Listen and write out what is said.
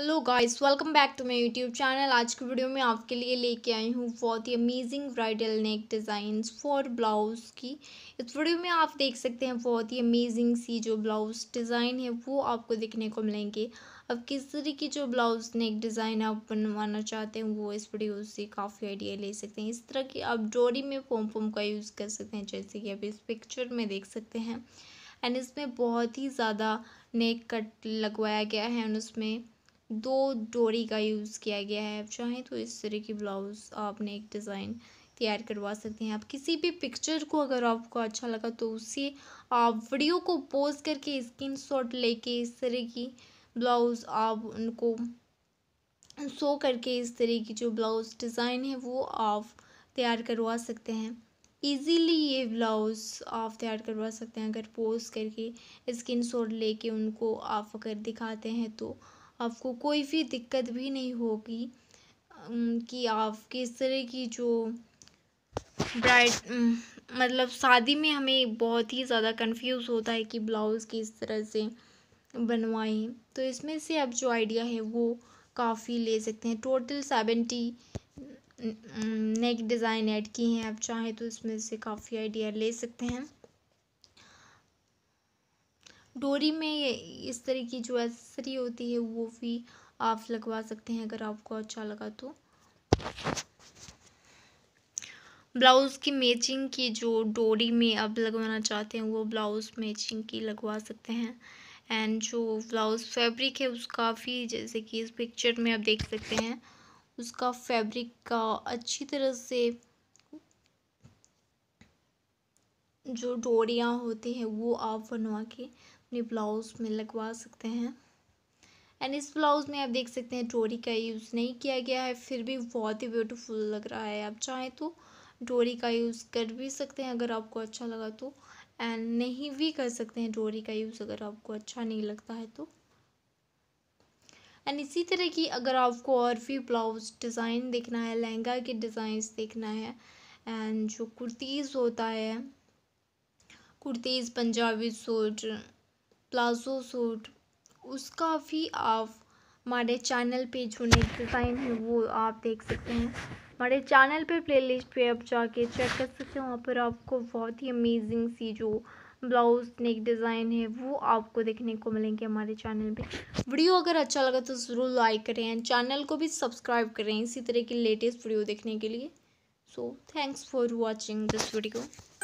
hello guys welcome back to my YouTube channel आज की video में आपके लिए लेके आई हूँ बहुत ही amazing bridal neck designs for blouse की इस वीडियो में आप देख सकते हैं बहुत ही अमेजिंग सी जो ब्लाउज़ डिज़ाइन है वो आपको देखने को मिलेंगे अब किस तरह की जो ब्लाउज़ नेक डिज़ाइन आप बनवाना चाहते हैं वो इस वीडियो से काफ़ी आइडिया ले सकते हैं इस तरह की आप डोरी में फोम फोम का यूज़ कर सकते हैं जैसे कि आप इस पिक्चर में देख सकते हैं एंड इसमें बहुत ही ज़्यादा नेक कट लगवाया गया है एंड उसमें दो डोरी का यूज़ किया गया है आप चाहें तो इस तरह की ब्लाउज़ आपने एक डिज़ाइन तैयार करवा सकते हैं आप किसी भी पिक्चर को अगर आपको अच्छा लगा तो उसे आप वीडियो को पोज करके स्क्रीन शॉट लेके इस तरह की ब्लाउज़ आप उनको सो करके इस तरह की जो ब्लाउज़ डिज़ाइन है वो आप तैयार करवा सकते हैं ईजीली ये ब्लाउज़ आप तैयार करवा सकते हैं अगर पोज करके स्क्रीन शॉट लेके उनको आप अगर दिखाते हैं तो आपको कोई भी दिक्कत भी नहीं होगी कि आप किस तरह की जो ब्राइड मतलब शादी में हमें बहुत ही ज़्यादा कंफ्यूज होता है कि ब्लाउज़ किस तरह से बनवाएं तो इसमें से आप जो आइडिया है वो काफ़ी ले सकते हैं total seventy neck design add किए हैं आप चाहें तो इसमें से काफ़ी आइडिया ले सकते हैं डोरी में ये इस तरह की जो एसेसरी होती है वो भी आप लगवा सकते हैं अगर आपको अच्छा लगा तो ब्लाउज़ की मैचिंग की जो डोरी में आप लगवाना चाहते हैं वो ब्लाउज़ मैचिंग की लगवा सकते हैं एंड जो ब्लाउज़ फैब्रिक है उसका भी जैसे कि इस पिक्चर में आप देख सकते हैं उसका फैब्रिक का अच्छी तरह से जो डोरियाँ होती हैं वो आप बनवा के अपने ब्लाउज़ में लगवा सकते हैं एंड इस ब्लाउज़ में आप देख सकते हैं डोरी का यूज़ नहीं किया गया है फिर भी बहुत ही ब्यूटीफुल लग रहा है आप चाहें तो डोरी का यूज़ कर भी सकते हैं अगर आपको अच्छा लगा तो एंड नहीं भी कर सकते हैं डोरी का यूज़ अगर आपको अच्छा नहीं लगता है तो एंड इसी तरह की अगर आपको और भी ब्लाउज डिज़ाइन देखना है लहंगा के डिज़ाइंस देखना है एंड जो कुर्तीज़ होता है kurtis Punjabi suit palazzo suit उसका भी आप हमारे चैनल पे जो नए डिज़ाइन है वो आप देख सकते हैं हमारे चैनल पे प्लेलिस्ट पे आप जाके चेक कर सकते हैं वहाँ पर आपको बहुत ही अमेजिंग सी जो ब्लाउज नेक डिज़ाइन है वो आपको देखने को मिलेंगे हमारे चैनल पे वीडियो अगर अच्छा लगा तो ज़रूर लाइक करें चैनल को भी सब्सक्राइब करें इसी तरह की लेटेस्ट वीडियो देखने के लिए so thanks for watching this video